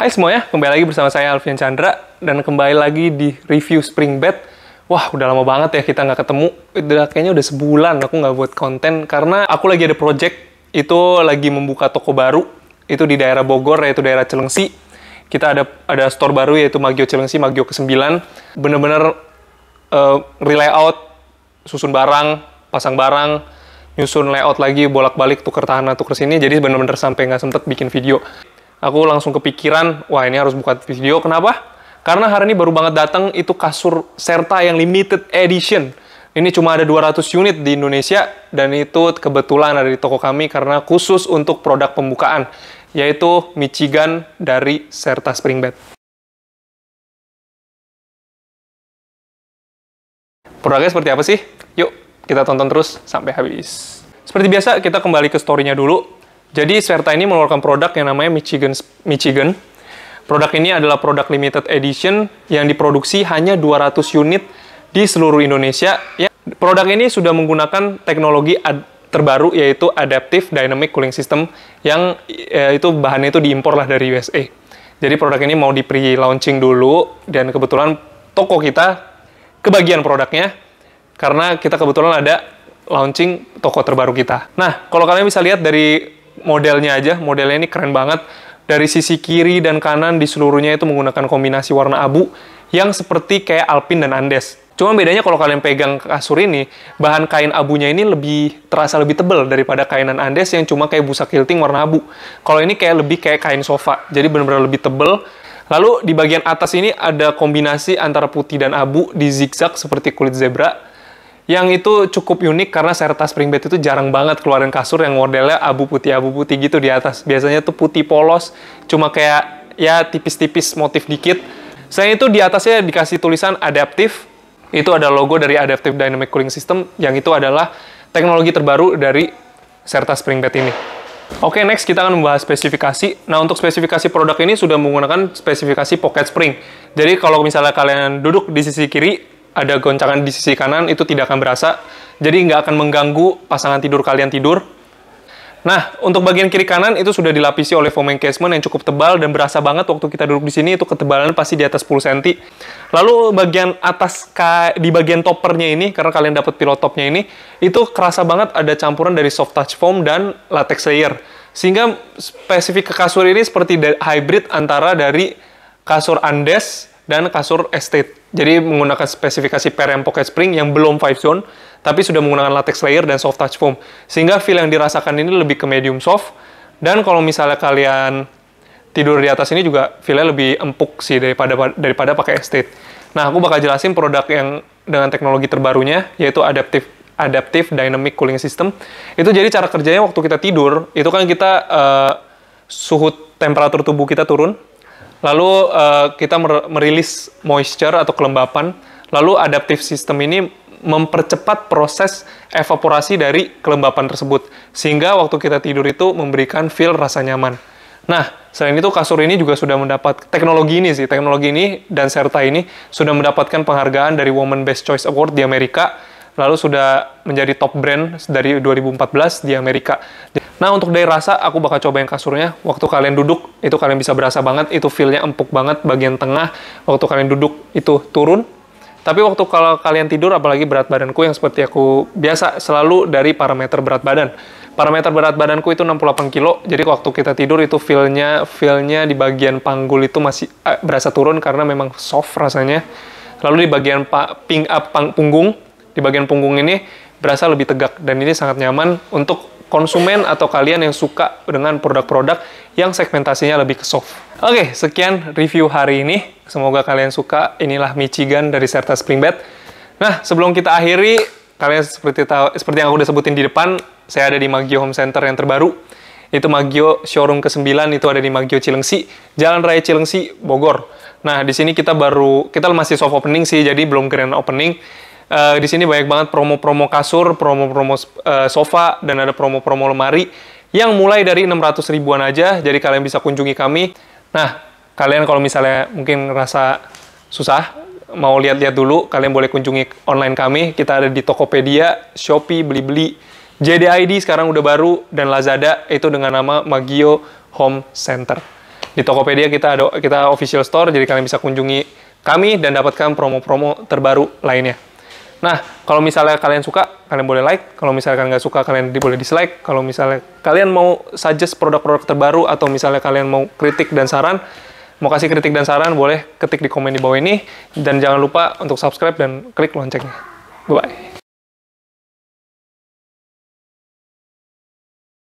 Hai semuanya, kembali lagi bersama saya Alvin Chandra dan kembali lagi di review Spring Bed. Wah, udah lama banget ya kita nggak ketemu. Udah kayaknya udah sebulan aku nggak buat konten karena aku lagi ada project itu lagi membuka toko baru itu di daerah Bogor yaitu daerah Cilengsi. Kita ada ada store baru yaitu Magio Cilengsi Magio ke-9. Bener-bener uh, eh, out susun barang, pasang barang, nyusun layout lagi bolak-balik tuker tahanan tuker sini jadi bener-bener sampai nggak sempet bikin video aku langsung kepikiran, wah ini harus buka video. Kenapa? Karena hari ini baru banget datang itu kasur Serta yang limited edition. Ini cuma ada 200 unit di Indonesia dan itu kebetulan ada di toko kami karena khusus untuk produk pembukaan yaitu Michigan dari Serta Springbed. Produknya seperti apa sih? Yuk kita tonton terus sampai habis. Seperti biasa kita kembali ke story-nya dulu jadi Sverta ini mengeluarkan produk yang namanya Michigan Michigan. Produk ini adalah produk limited edition yang diproduksi hanya 200 unit di seluruh Indonesia. Ya, produk ini sudah menggunakan teknologi terbaru yaitu adaptive dynamic cooling system yang e, itu bahannya itu diimpor lah dari USA. Jadi produk ini mau di pre-launching dulu dan kebetulan toko kita kebagian produknya karena kita kebetulan ada launching toko terbaru kita. Nah, kalau kalian bisa lihat dari modelnya aja, modelnya ini keren banget. Dari sisi kiri dan kanan di seluruhnya itu menggunakan kombinasi warna abu yang seperti kayak Alpine dan Andes. Cuma bedanya kalau kalian pegang kasur ini, bahan kain abunya ini lebih terasa lebih tebal daripada kainan Andes yang cuma kayak busa quilting warna abu. Kalau ini kayak lebih kayak kain sofa, jadi benar-benar lebih tebal. Lalu di bagian atas ini ada kombinasi antara putih dan abu di zigzag seperti kulit zebra yang itu cukup unik karena Serta bed itu jarang banget keluarin kasur yang modelnya abu putih abu putih gitu di atas. Biasanya tuh putih polos, cuma kayak ya tipis-tipis motif dikit. Selain itu di atasnya dikasih tulisan adaptive Itu ada logo dari Adaptive Dynamic Cooling System yang itu adalah teknologi terbaru dari Serta bed ini. Oke, okay, next kita akan membahas spesifikasi. Nah, untuk spesifikasi produk ini sudah menggunakan spesifikasi pocket spring. Jadi, kalau misalnya kalian duduk di sisi kiri, ada goncangan di sisi kanan itu tidak akan berasa. Jadi nggak akan mengganggu pasangan tidur kalian tidur. Nah, untuk bagian kiri kanan itu sudah dilapisi oleh foam encasement yang cukup tebal dan berasa banget waktu kita duduk di sini itu ketebalan pasti di atas 10 cm. Lalu bagian atas di bagian toppernya ini karena kalian dapat pilot topnya ini itu kerasa banget ada campuran dari soft touch foam dan latex layer. Sehingga spesifik ke kasur ini seperti hybrid antara dari kasur Andes dan kasur Estate. Jadi menggunakan spesifikasi yang Pocket Spring yang belum 5 zone, tapi sudah menggunakan latex layer dan soft touch foam. Sehingga feel yang dirasakan ini lebih ke medium soft. Dan kalau misalnya kalian tidur di atas ini juga feelnya lebih empuk sih daripada daripada pakai estate. Nah, aku bakal jelasin produk yang dengan teknologi terbarunya yaitu adaptive adaptive dynamic cooling system. Itu jadi cara kerjanya waktu kita tidur, itu kan kita uh, suhu temperatur tubuh kita turun, Lalu uh, kita merilis moisture atau kelembapan. Lalu adaptive system ini mempercepat proses evaporasi dari kelembapan tersebut sehingga waktu kita tidur itu memberikan feel rasa nyaman. Nah, selain itu kasur ini juga sudah mendapat teknologi ini sih, teknologi ini dan Serta ini sudah mendapatkan penghargaan dari Women Best Choice Award di Amerika, lalu sudah menjadi top brand dari 2014 di Amerika. Nah, untuk dari rasa, aku bakal coba yang kasurnya. Waktu kalian duduk, itu kalian bisa berasa banget. Itu feel-nya empuk banget bagian tengah. Waktu kalian duduk, itu turun. Tapi waktu kalau kalian tidur, apalagi berat badanku yang seperti aku biasa, selalu dari parameter berat badan. Parameter berat badanku itu 68 kilo, jadi waktu kita tidur itu feel-nya, di bagian panggul itu masih eh, berasa turun karena memang soft rasanya. Lalu di bagian pa, ping, up, ah, pang, punggung, di bagian punggung ini berasa lebih tegak dan ini sangat nyaman untuk konsumen atau kalian yang suka dengan produk-produk yang segmentasinya lebih ke soft. Oke, sekian review hari ini. Semoga kalian suka. Inilah Michigan dari Serta Springbed. Nah, sebelum kita akhiri, kalian seperti tahu seperti yang aku udah sebutin di depan, saya ada di Magio Home Center yang terbaru. Itu Magio showroom ke-9 itu ada di Magio Cilengsi, Jalan Raya Cilengsi, Bogor. Nah, di sini kita baru kita masih soft opening sih, jadi belum grand opening Uh, di sini banyak banget promo-promo kasur, promo-promo uh, sofa, dan ada promo-promo lemari yang mulai dari 600 ribuan aja. Jadi kalian bisa kunjungi kami. Nah, kalian kalau misalnya mungkin ngerasa susah, mau lihat-lihat dulu, kalian boleh kunjungi online kami. Kita ada di Tokopedia, Shopee, Blibli, JDID sekarang udah baru, dan Lazada itu dengan nama Magio Home Center. Di Tokopedia kita ada kita official store, jadi kalian bisa kunjungi kami dan dapatkan promo-promo terbaru lainnya. Nah, kalau misalnya kalian suka, kalian boleh like. Kalau misalnya kalian nggak suka, kalian boleh dislike. Kalau misalnya kalian mau suggest produk-produk terbaru atau misalnya kalian mau kritik dan saran, mau kasih kritik dan saran, boleh ketik di komen di bawah ini. Dan jangan lupa untuk subscribe dan klik loncengnya. Bye-bye.